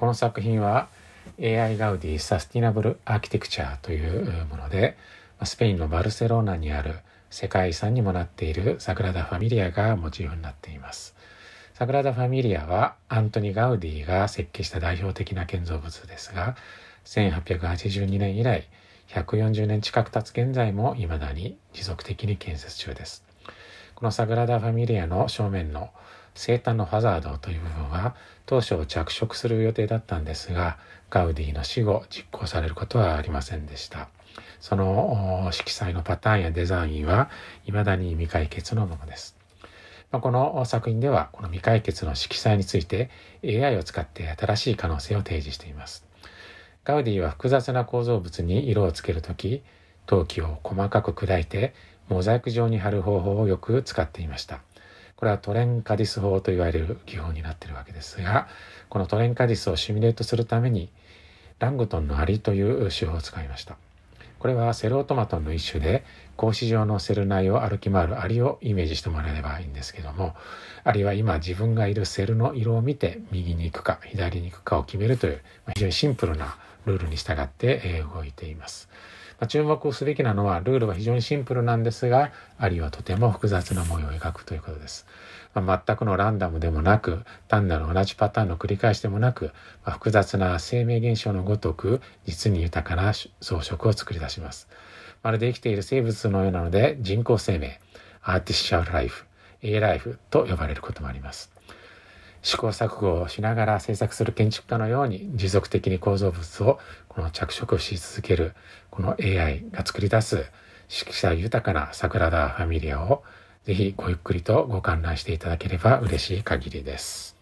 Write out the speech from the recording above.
この作品は AI ガウディサスティナブルアーキテクチャーというものでスペインのバルセロナにある世界遺産にもなっているサグラダ・ファミリアがモチーフになっていますサグラダ・ファミリアはアントニ・ガウディが設計した代表的な建造物ですが1882年以来140年近く経つ現在も未だに持続的に建設中ですこのサグラダ・ファミリアの正面の生誕のファザードという部分は当初着色する予定だったんですがガウディの死後実行されることはありませんでしたその色彩のパターンやデザインは未だに未解決のものですこの作品ではこの未解決の色彩について AI を使って新しい可能性を提示していますガウディは複雑な構造物に色をつける時陶器を細かく砕いてモザイク状に貼る方法をよく使っていましたこれはトレンカディス法といわれる技法になっているわけですがこのトレンカディスをシミュレートするためにラングトンのアリという手法を使いましたこれはセルオトマトンの一種で格子状のセル内を歩き回るアリをイメージしてもらえればいいんですけどもアリは今自分がいるセルの色を見て右に行くか左に行くかを決めるという非常にシンプルなルールに従って動いています。まあ、注目をすべきなのはルールは非常にシンプルなんですがあるいはとても複雑な模様を描くということです。まあ、全くのランダムでもなく単なる同じパターンの繰り返しでもなく、まあ、複雑な生命現象のごとく実に豊かな装飾を作り出します。まるで生きている生物のようなので人工生命アーティシャルライフ A ライフと呼ばれることもあります。試行錯誤をしながら制作する建築家のように持続的に構造物をこの着色し続けるこの AI が作り出す色彩豊かな桜田ファミリアをぜひごゆっくりとご観覧していただければ嬉しい限りです。